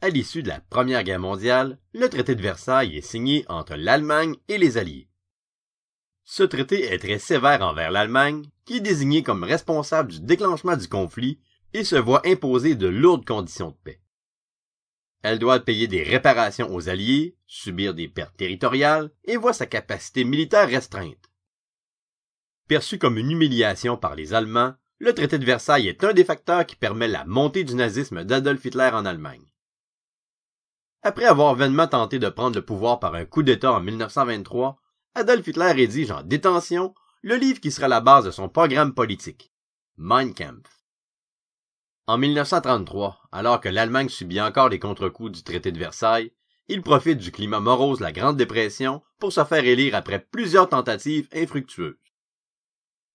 À l'issue de la Première Guerre mondiale, le traité de Versailles est signé entre l'Allemagne et les Alliés. Ce traité est très sévère envers l'Allemagne, qui est désignée comme responsable du déclenchement du conflit et se voit imposer de lourdes conditions de paix. Elle doit payer des réparations aux Alliés, subir des pertes territoriales et voit sa capacité militaire restreinte. Perçu comme une humiliation par les Allemands, le traité de Versailles est un des facteurs qui permet la montée du nazisme d'Adolf Hitler en Allemagne. Après avoir vainement tenté de prendre le pouvoir par un coup d'État en 1923, Adolf Hitler rédige en détention le livre qui sera la base de son programme politique, Mein Kampf. En 1933, alors que l'Allemagne subit encore les contre-coups du traité de Versailles, il profite du climat morose de la Grande Dépression pour se faire élire après plusieurs tentatives infructueuses.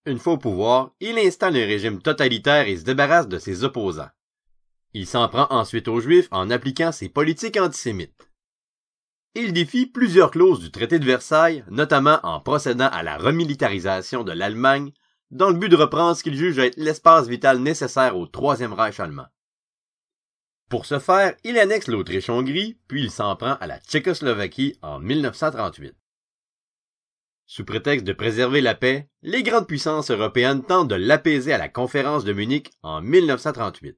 Une fois au pouvoir, il installe un régime totalitaire et se débarrasse de ses opposants. Il s'en prend ensuite aux Juifs en appliquant ses politiques antisémites. Il défie plusieurs clauses du traité de Versailles, notamment en procédant à la remilitarisation de l'Allemagne, dans le but de reprendre ce qu'il juge être l'espace vital nécessaire au Troisième Reich allemand. Pour ce faire, il annexe l'Autriche-Hongrie, puis il s'en prend à la Tchécoslovaquie en 1938. Sous prétexte de préserver la paix, les grandes puissances européennes tentent de l'apaiser à la conférence de Munich en 1938.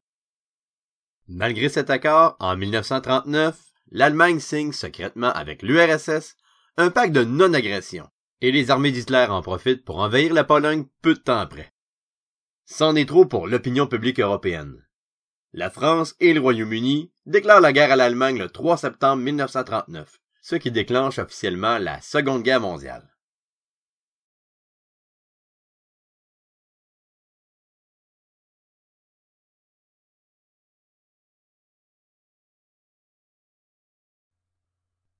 Malgré cet accord, en 1939, l'Allemagne signe secrètement avec l'URSS un pacte de non-agression, et les armées d'Hitler en profitent pour envahir la Pologne peu de temps après. C'en est trop pour l'opinion publique européenne. La France et le Royaume-Uni déclarent la guerre à l'Allemagne le 3 septembre 1939, ce qui déclenche officiellement la Seconde Guerre mondiale.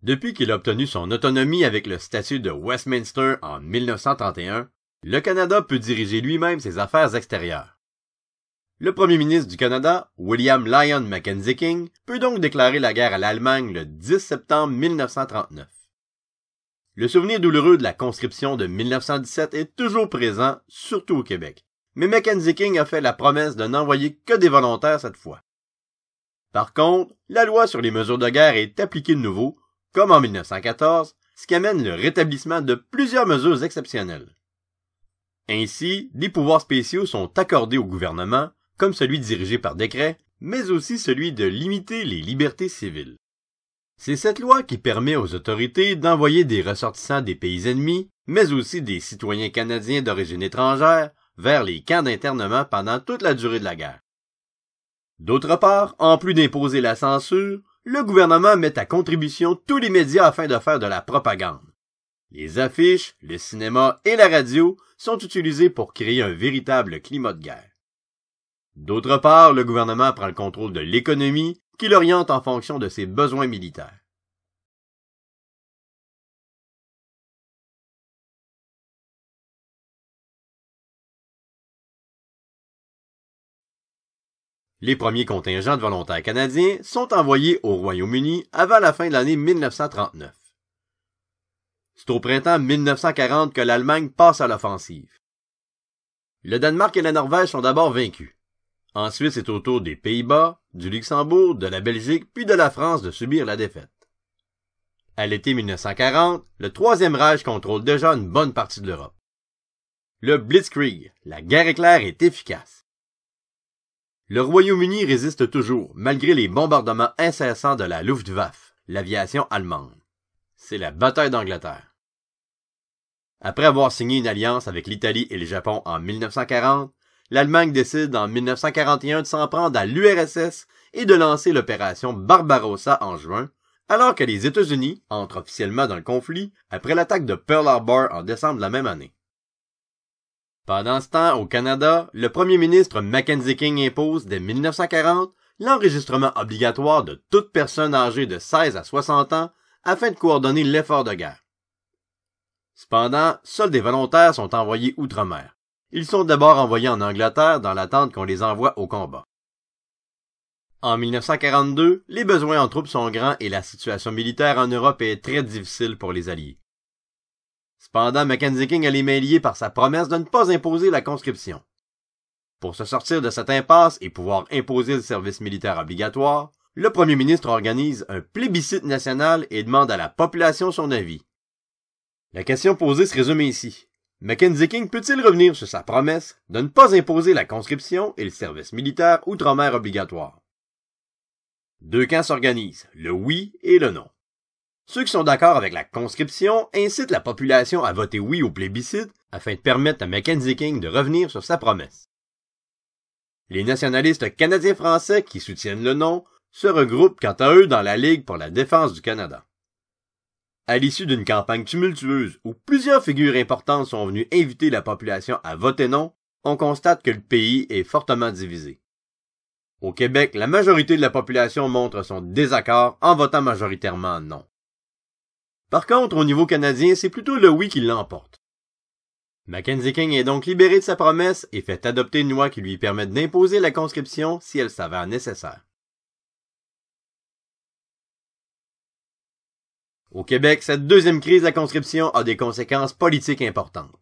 Depuis qu'il a obtenu son autonomie avec le statut de Westminster en 1931, le Canada peut diriger lui-même ses affaires extérieures. Le premier ministre du Canada, William Lyon Mackenzie King, peut donc déclarer la guerre à l'Allemagne le 10 septembre 1939. Le souvenir douloureux de la conscription de 1917 est toujours présent, surtout au Québec. Mais Mackenzie King a fait la promesse de n'envoyer que des volontaires cette fois. Par contre, la loi sur les mesures de guerre est appliquée de nouveau, comme en 1914, ce qui amène le rétablissement de plusieurs mesures exceptionnelles. Ainsi, des pouvoirs spéciaux sont accordés au gouvernement, comme celui dirigé par décret, mais aussi celui de limiter les libertés civiles. C'est cette loi qui permet aux autorités d'envoyer des ressortissants des pays ennemis, mais aussi des citoyens canadiens d'origine étrangère, vers les camps d'internement pendant toute la durée de la guerre. D'autre part, en plus d'imposer la censure, le gouvernement met à contribution tous les médias afin de faire de la propagande. Les affiches, le cinéma et la radio sont utilisés pour créer un véritable climat de guerre. D'autre part, le gouvernement prend le contrôle de l'économie, qui l'oriente en fonction de ses besoins militaires. Les premiers contingents de volontaires canadiens sont envoyés au Royaume-Uni avant la fin de l'année 1939. C'est au printemps 1940 que l'Allemagne passe à l'offensive. Le Danemark et la Norvège sont d'abord vaincus. Ensuite, c'est au tour des Pays-Bas, du Luxembourg, de la Belgique, puis de la France de subir la défaite. À l'été 1940, le Troisième Reich contrôle déjà une bonne partie de l'Europe. Le Blitzkrieg, la guerre éclair, est efficace. Le Royaume-Uni résiste toujours, malgré les bombardements incessants de la Luftwaffe, l'aviation allemande. C'est la bataille d'Angleterre. Après avoir signé une alliance avec l'Italie et le Japon en 1940, l'Allemagne décide en 1941 de s'en prendre à l'URSS et de lancer l'opération Barbarossa en juin, alors que les États-Unis entrent officiellement dans le conflit après l'attaque de Pearl Harbor en décembre de la même année. Pendant ce temps, au Canada, le premier ministre Mackenzie King impose dès 1940 l'enregistrement obligatoire de toute personne âgée de 16 à 60 ans afin de coordonner l'effort de guerre. Cependant, seuls des volontaires sont envoyés outre-mer. Ils sont d'abord envoyés en Angleterre dans l'attente qu'on les envoie au combat. En 1942, les besoins en troupes sont grands et la situation militaire en Europe est très difficile pour les Alliés. Cependant, Mackenzie King allait mains par sa promesse de ne pas imposer la conscription. Pour se sortir de cette impasse et pouvoir imposer le service militaire obligatoire, le premier ministre organise un plébiscite national et demande à la population son avis. La question posée se résume ici. Mackenzie King peut-il revenir sur sa promesse de ne pas imposer la conscription et le service militaire outre-mer obligatoire? Deux camps s'organisent, le oui et le non. Ceux qui sont d'accord avec la conscription incitent la population à voter oui au plébiscite afin de permettre à Mackenzie King de revenir sur sa promesse. Les nationalistes canadiens-français qui soutiennent le non se regroupent quant à eux dans la Ligue pour la défense du Canada. À l'issue d'une campagne tumultueuse où plusieurs figures importantes sont venues inviter la population à voter non, on constate que le pays est fortement divisé. Au Québec, la majorité de la population montre son désaccord en votant majoritairement non. Par contre, au niveau canadien, c'est plutôt le oui qui l'emporte. Mackenzie King est donc libéré de sa promesse et fait adopter une loi qui lui permet d'imposer la conscription si elle s'avère nécessaire. Au Québec, cette deuxième crise de la conscription a des conséquences politiques importantes.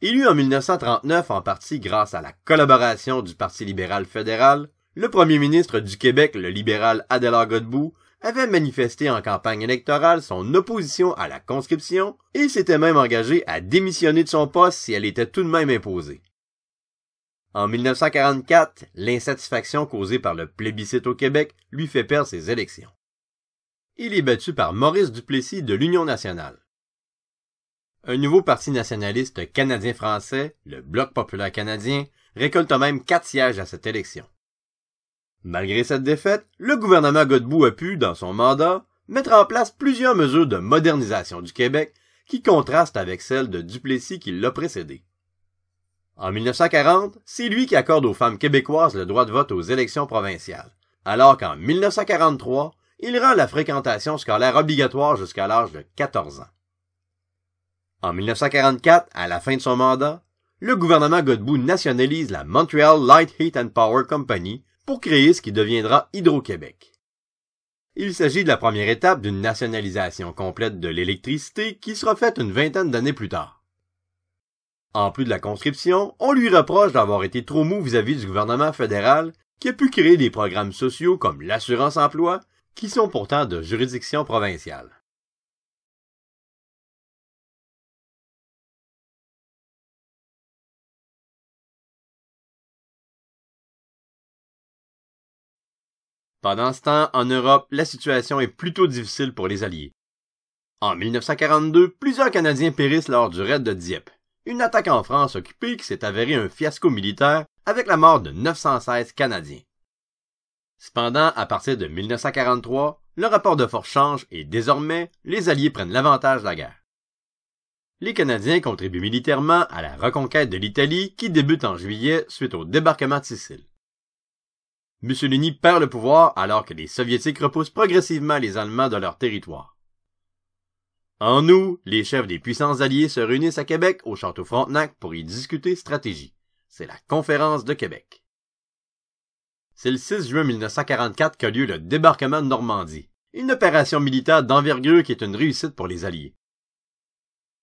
Élu en 1939 en partie grâce à la collaboration du Parti libéral fédéral, le premier ministre du Québec, le libéral Adélard Godbout, avait manifesté en campagne électorale son opposition à la conscription et s'était même engagé à démissionner de son poste si elle était tout de même imposée. En 1944, l'insatisfaction causée par le plébiscite au Québec lui fait perdre ses élections. Il est battu par Maurice Duplessis de l'Union nationale. Un nouveau parti nationaliste canadien-français, le Bloc populaire canadien, récolte même quatre sièges à cette élection. Malgré cette défaite, le gouvernement Godbout a pu, dans son mandat, mettre en place plusieurs mesures de modernisation du Québec qui contrastent avec celles de Duplessis qui l'a précédé. En 1940, c'est lui qui accorde aux femmes québécoises le droit de vote aux élections provinciales, alors qu'en 1943, il rend la fréquentation scolaire obligatoire jusqu'à l'âge de 14 ans. En 1944, à la fin de son mandat, le gouvernement Godbout nationalise la Montreal Light Heat and Power Company pour créer ce qui deviendra Hydro-Québec. Il s'agit de la première étape d'une nationalisation complète de l'électricité qui sera faite une vingtaine d'années plus tard. En plus de la conscription, on lui reproche d'avoir été trop mou vis-à-vis du gouvernement fédéral qui a pu créer des programmes sociaux comme l'assurance-emploi, qui sont pourtant de juridiction provinciale. Pendant ce temps, en Europe, la situation est plutôt difficile pour les Alliés. En 1942, plusieurs Canadiens périssent lors du raid de Dieppe, une attaque en France occupée qui s'est avérée un fiasco militaire avec la mort de 916 Canadiens. Cependant, à partir de 1943, le rapport de force change et désormais, les Alliés prennent l'avantage de la guerre. Les Canadiens contribuent militairement à la reconquête de l'Italie qui débute en juillet suite au débarquement de Sicile. Mussolini perd le pouvoir alors que les Soviétiques repoussent progressivement les Allemands de leur territoire. En août, les chefs des puissances alliées se réunissent à Québec au Château Frontenac pour y discuter stratégie. C'est la conférence de Québec. C'est le 6 juin 1944 qu'a lieu le débarquement de Normandie, une opération militaire d'envergure qui est une réussite pour les Alliés.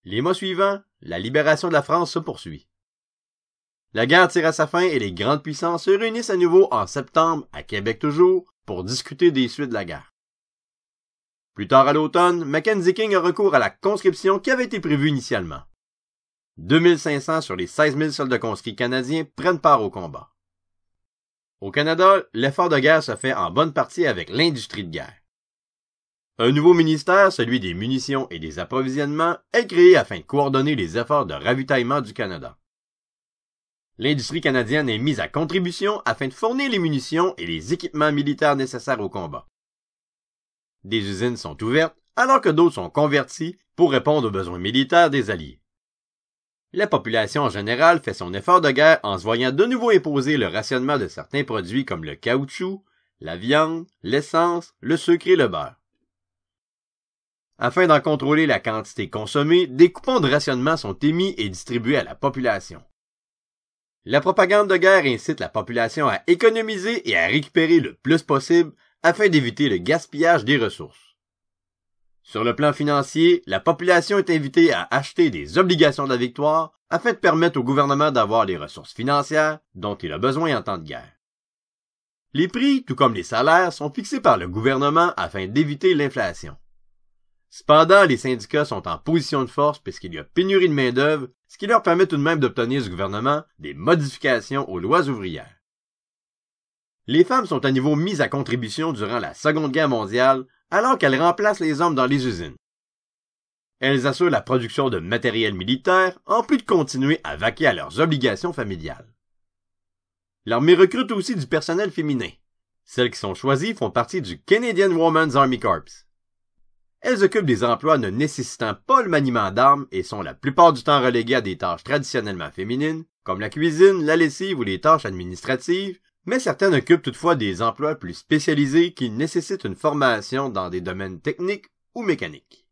Les mois suivants, la libération de la France se poursuit. La guerre tire à sa fin et les grandes puissances se réunissent à nouveau en septembre, à Québec toujours, pour discuter des suites de la guerre. Plus tard à l'automne, Mackenzie King a recours à la conscription qui avait été prévue initialement. 2500 sur les 16 000 soldats conscrits canadiens prennent part au combat. Au Canada, l'effort de guerre se fait en bonne partie avec l'industrie de guerre. Un nouveau ministère, celui des munitions et des approvisionnements, est créé afin de coordonner les efforts de ravitaillement du Canada. L'industrie canadienne est mise à contribution afin de fournir les munitions et les équipements militaires nécessaires au combat. Des usines sont ouvertes alors que d'autres sont converties pour répondre aux besoins militaires des Alliés. La population en général fait son effort de guerre en se voyant de nouveau imposer le rationnement de certains produits comme le caoutchouc, la viande, l'essence, le sucre et le beurre. Afin d'en contrôler la quantité consommée, des coupons de rationnement sont émis et distribués à la population. La propagande de guerre incite la population à économiser et à récupérer le plus possible afin d'éviter le gaspillage des ressources. Sur le plan financier, la population est invitée à acheter des obligations de la victoire afin de permettre au gouvernement d'avoir les ressources financières dont il a besoin en temps de guerre. Les prix, tout comme les salaires, sont fixés par le gouvernement afin d'éviter l'inflation. Cependant, les syndicats sont en position de force puisqu'il y a pénurie de main-d'œuvre, ce qui leur permet tout de même d'obtenir du gouvernement des modifications aux lois ouvrières. Les femmes sont à niveau mises à contribution durant la Seconde Guerre mondiale, alors qu'elles remplacent les hommes dans les usines. Elles assurent la production de matériel militaire, en plus de continuer à vaquer à leurs obligations familiales. L'armée recrute aussi du personnel féminin. Celles qui sont choisies font partie du Canadian Women's Army Corps. Elles occupent des emplois ne nécessitant pas le maniement d'armes et sont la plupart du temps reléguées à des tâches traditionnellement féminines, comme la cuisine, la lessive ou les tâches administratives, mais certaines occupent toutefois des emplois plus spécialisés qui nécessitent une formation dans des domaines techniques ou mécaniques.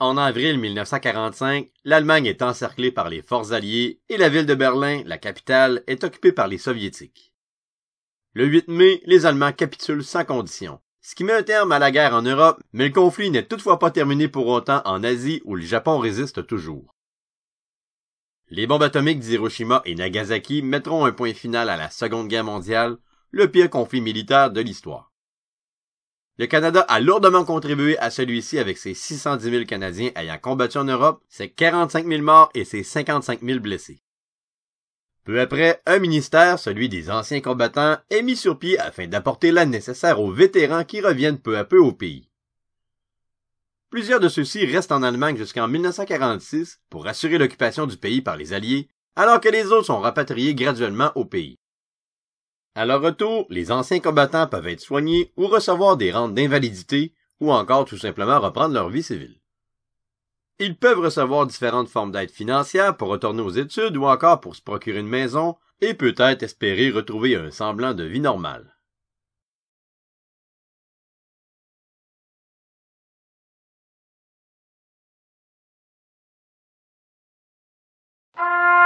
En avril 1945, l'Allemagne est encerclée par les forces alliées et la ville de Berlin, la capitale, est occupée par les soviétiques. Le 8 mai, les Allemands capitulent sans condition, ce qui met un terme à la guerre en Europe, mais le conflit n'est toutefois pas terminé pour autant en Asie où le Japon résiste toujours. Les bombes atomiques d'Hiroshima et Nagasaki mettront un point final à la Seconde Guerre mondiale, le pire conflit militaire de l'histoire. Le Canada a lourdement contribué à celui-ci avec ses 610 000 Canadiens ayant combattu en Europe, ses 45 000 morts et ses 55 000 blessés. Peu après, un ministère, celui des anciens combattants, est mis sur pied afin d'apporter l'aide nécessaire aux vétérans qui reviennent peu à peu au pays. Plusieurs de ceux-ci restent en Allemagne jusqu'en 1946 pour assurer l'occupation du pays par les Alliés, alors que les autres sont rapatriés graduellement au pays. À leur retour, les anciens combattants peuvent être soignés ou recevoir des rentes d'invalidité ou encore tout simplement reprendre leur vie civile. Ils peuvent recevoir différentes formes d'aide financière pour retourner aux études ou encore pour se procurer une maison et peut-être espérer retrouver un semblant de vie normale. Ah!